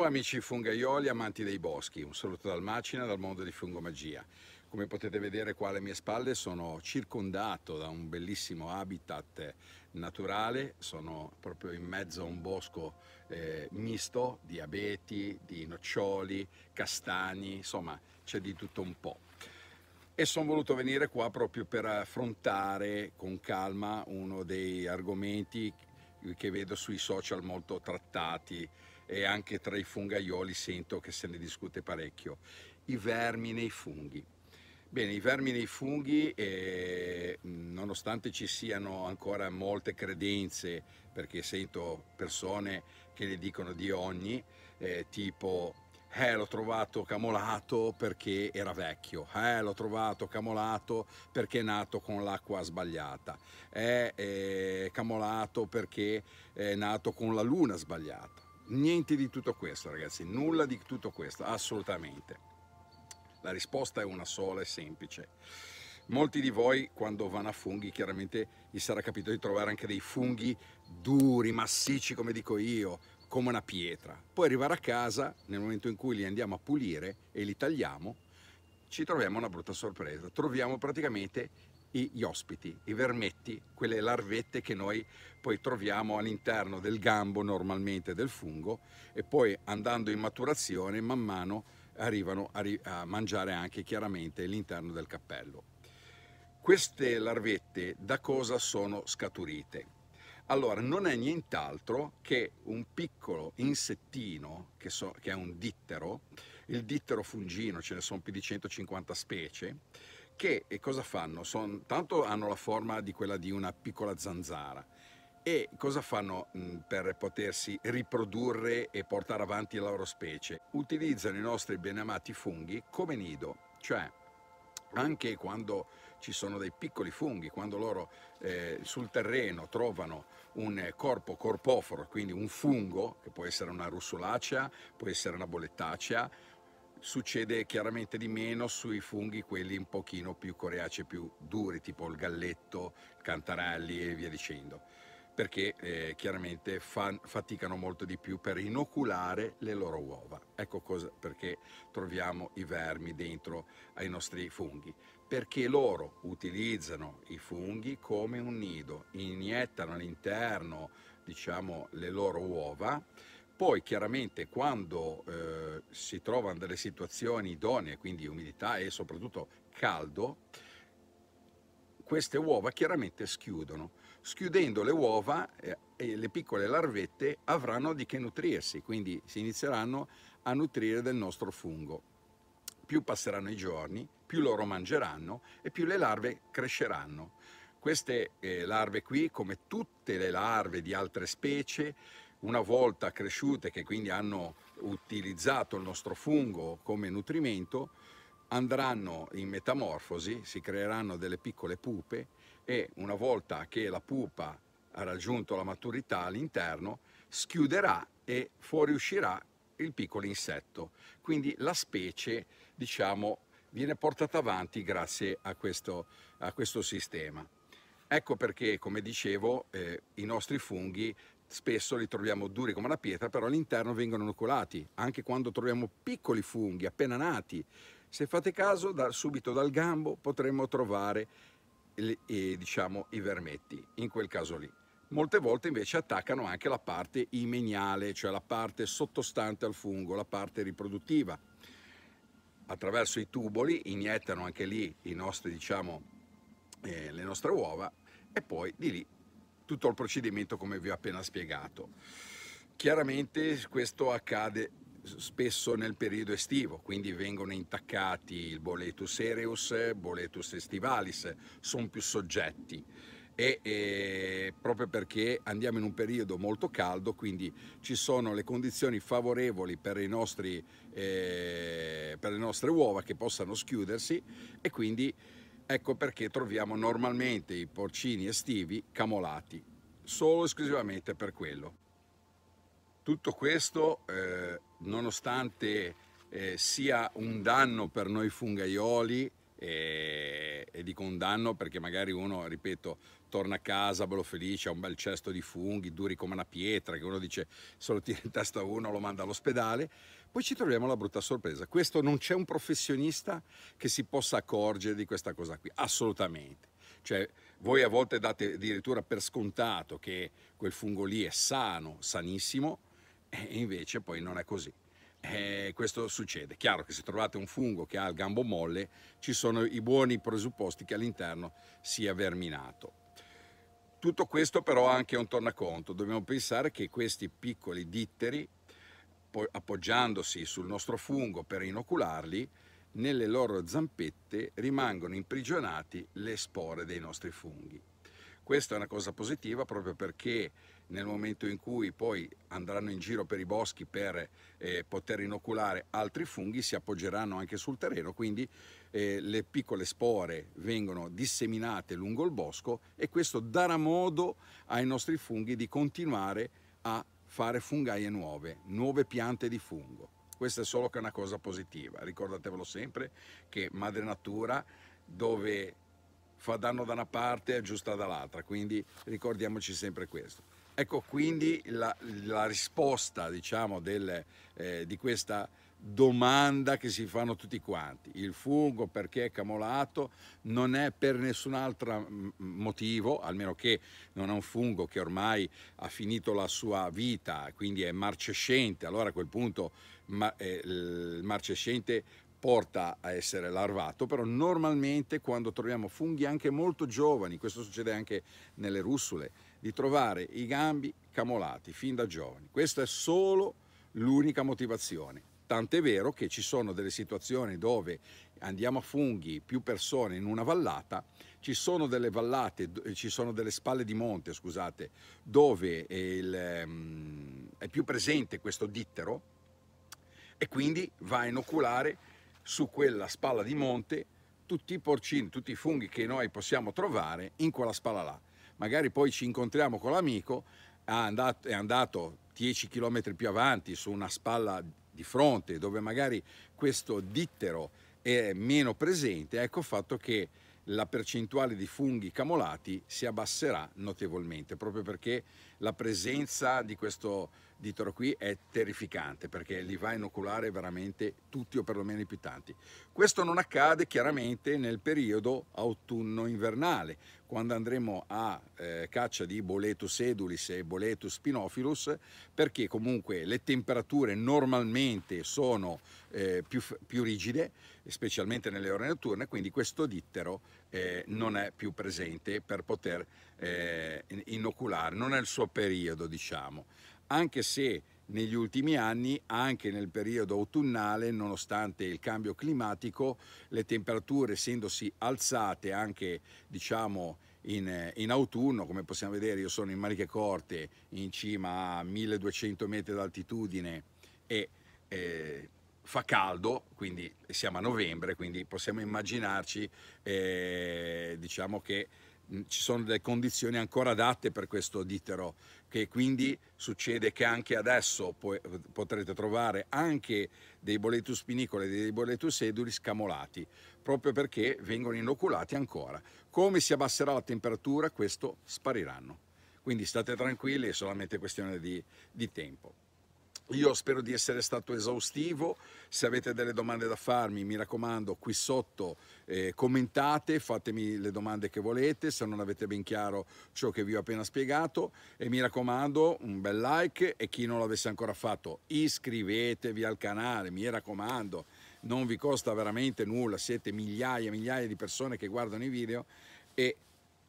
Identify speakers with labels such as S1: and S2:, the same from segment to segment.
S1: Ciao amici fungaioli, amanti dei boschi, un saluto dal Macina, dal mondo di Fungomagia. Come potete vedere qua alle mie spalle sono circondato da un bellissimo habitat naturale, sono proprio in mezzo a un bosco eh, misto di abeti, di noccioli, castagni, insomma c'è di tutto un po' e sono voluto venire qua proprio per affrontare con calma uno dei argomenti che vedo sui social molto trattati e anche tra i fungaioli sento che se ne discute parecchio, i vermi nei funghi. Bene, i vermi nei funghi, eh, nonostante ci siano ancora molte credenze, perché sento persone che ne dicono di ogni, eh, tipo eh, l'ho trovato camolato perché era vecchio, eh, l'ho trovato camolato perché è nato con l'acqua sbagliata, è eh, eh, camolato perché è nato con la luna sbagliata. Niente di tutto questo, ragazzi, nulla di tutto questo, assolutamente. La risposta è una sola e semplice. Molti di voi quando vanno a funghi chiaramente gli sarà capito di trovare anche dei funghi duri, massicci come dico io, come una pietra. Poi arrivare a casa, nel momento in cui li andiamo a pulire e li tagliamo, ci troviamo una brutta sorpresa. Troviamo praticamente gli ospiti, i vermetti, quelle larvette che noi poi troviamo all'interno del gambo normalmente del fungo e poi andando in maturazione man mano arrivano a, mangiare anche chiaramente l'interno del cappello. Queste larvette da cosa sono scaturite? Allora, non è nient'altro che un piccolo insettino, che, so, che è un dittero, il dittero fungino, ce ne sono più di 150 specie, che cosa fanno? Son, tanto hanno la forma di quella di una piccola zanzara e cosa fanno mh, per potersi riprodurre e portare avanti la loro specie? Utilizzano i nostri benamati funghi come nido, cioè anche quando ci sono dei piccoli funghi, quando loro eh, sul terreno trovano un corpo corpoforo, quindi un fungo, che può essere una russolacea, può essere una bollettacea, succede chiaramente di meno sui funghi quelli un pochino più coreacei, più duri, tipo il galletto, il cantaralli e via dicendo, perché eh, chiaramente fan, faticano molto di più per inoculare le loro uova. Ecco cosa, perché troviamo i vermi dentro ai nostri funghi, perché loro utilizzano i funghi come un nido, iniettano all'interno diciamo le loro uova poi chiaramente quando eh, si trovano delle situazioni idonee, quindi umidità e soprattutto caldo, queste uova chiaramente schiudono. Schiudendo le uova eh, e le piccole larvette avranno di che nutrirsi, quindi si inizieranno a nutrire del nostro fungo. Più passeranno i giorni, più loro mangeranno e più le larve cresceranno. Queste eh, larve qui, come tutte le larve di altre specie, una volta cresciute, che quindi hanno utilizzato il nostro fungo come nutrimento, andranno in metamorfosi, si creeranno delle piccole pupe e una volta che la pupa ha raggiunto la maturità all'interno, schiuderà e fuoriuscirà il piccolo insetto. Quindi la specie, diciamo, viene portata avanti grazie a questo, a questo sistema. Ecco perché, come dicevo, eh, i nostri funghi Spesso li troviamo duri come una pietra, però all'interno vengono inoculati, anche quando troviamo piccoli funghi appena nati. Se fate caso, da, subito dal gambo potremmo trovare le, e, diciamo, i vermetti, in quel caso lì. Molte volte invece attaccano anche la parte imeniale, cioè la parte sottostante al fungo, la parte riproduttiva. Attraverso i tuboli iniettano anche lì nostri, diciamo, eh, le nostre uova e poi di lì tutto il procedimento come vi ho appena spiegato. Chiaramente questo accade spesso nel periodo estivo, quindi vengono intaccati il boletus aereus, il boletus estivalis, sono più soggetti. E, e, proprio perché andiamo in un periodo molto caldo, quindi ci sono le condizioni favorevoli per, nostri, eh, per le nostre uova che possano schiudersi e quindi Ecco perché troviamo normalmente i porcini estivi camolati, solo esclusivamente per quello. Tutto questo, eh, nonostante eh, sia un danno per noi fungaioli, e, e, un danno perché magari uno, ripeto, torna a casa bello felice, ha un bel cesto di funghi, duri come una pietra, che uno dice se lo tira in testa uno lo manda all'ospedale, poi ci troviamo la brutta sorpresa. Questo non c'è un professionista che si possa accorgere di questa cosa qui, assolutamente. Cioè, voi a volte date addirittura per scontato che quel fungo lì è sano, sanissimo, e invece poi non è così eh, questo succede. Chiaro che se trovate un fungo che ha il gambo molle, ci sono i buoni presupposti che all'interno sia verminato. Tutto questo però ha anche un tornaconto. Dobbiamo pensare che questi piccoli ditteri, appoggiandosi sul nostro fungo per inocularli, nelle loro zampette rimangono imprigionati le spore dei nostri funghi. Questa è una cosa positiva proprio perché nel momento in cui poi andranno in giro per i boschi per eh, poter inoculare altri funghi si appoggeranno anche sul terreno, quindi eh, le piccole spore vengono disseminate lungo il bosco e questo darà modo ai nostri funghi di continuare a fare fungaie nuove, nuove piante di fungo. Questa è solo che una cosa positiva, ricordatevelo sempre che madre natura dove fa danno da una parte e aggiusta dall'altra, quindi ricordiamoci sempre questo. Ecco quindi la, la risposta diciamo, del, eh, di questa domanda che si fanno tutti quanti. Il fungo perché è camolato non è per nessun altro mm, motivo, almeno che non è un fungo che ormai ha finito la sua vita, quindi è marcescente, allora a quel punto ma, eh, il marcescente porta a essere larvato, però normalmente quando troviamo funghi anche molto giovani, questo succede anche nelle russule, di trovare i gambi camolati fin da giovani. Questa è solo l'unica motivazione. Tant'è vero che ci sono delle situazioni dove andiamo a funghi più persone in una vallata, ci sono delle vallate, eh, ci sono delle spalle di monte, scusate, dove è, il, ehm, è più presente questo dittero e quindi va a inoculare su quella spalla di monte tutti i porcini, tutti i funghi che noi possiamo trovare in quella spalla là magari poi ci incontriamo con l'amico, è andato 10 km più avanti su una spalla di fronte dove magari questo dittero è meno presente, ecco fatto che la percentuale di funghi camolati si abbasserà notevolmente, proprio perché la presenza di questo ditelo qui, è terrificante perché li va a inoculare veramente tutti o perlomeno i più tanti. Questo non accade chiaramente nel periodo autunno-invernale, quando andremo a eh, caccia di Boletus edulis e Boletus spinophilus, perché comunque le temperature normalmente sono eh, più, più, rigide, specialmente nelle ore notturne, quindi questo dittero eh, non è più presente per poter eh, inoculare, non è il suo periodo diciamo anche se negli ultimi anni, anche nel periodo autunnale, nonostante il cambio climatico, le temperature essendosi alzate anche diciamo, in, eh, in, autunno, come possiamo vedere io sono in Maniche Corte in cima a 1200 metri d'altitudine e eh, fa caldo, quindi siamo a novembre, quindi possiamo immaginarci eh, diciamo che ci sono delle condizioni ancora adatte per questo dittero che quindi succede che anche adesso eh, potrete trovare anche dei boletus pinicoli e dei boletus eduli scamolati, proprio perché vengono inoculati ancora. Come si abbasserà la temperatura, questo spariranno. Quindi state tranquilli, è solamente questione di, di tempo. Io spero di essere stato esaustivo, se avete delle domande da farmi mi raccomando qui sotto eh, commentate, fatemi le domande che volete se non avete ben chiaro ciò che vi ho appena spiegato e mi raccomando un bel like e chi non l'avesse ancora fatto iscrivetevi al canale, mi raccomando, non vi costa veramente nulla, siete migliaia e migliaia di persone che guardano i video e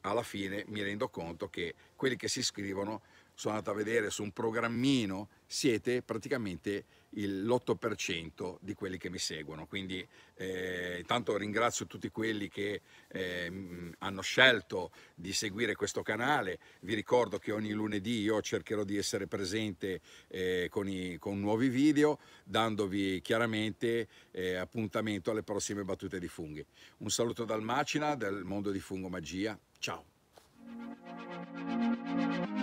S1: alla fine mi rendo conto che quelli che si iscrivono sono andato a vedere su un programmino, siete praticamente l'8% di quelli che mi seguono. Quindi eh, intanto ringrazio tutti quelli che eh, hanno scelto di seguire questo canale. Vi ricordo che ogni lunedì io cercherò di essere presente eh, con, i, con, nuovi video, dandovi chiaramente eh, appuntamento alle prossime battute di funghi. Un saluto dal Macina, del mondo di Fungo Magia. Ciao!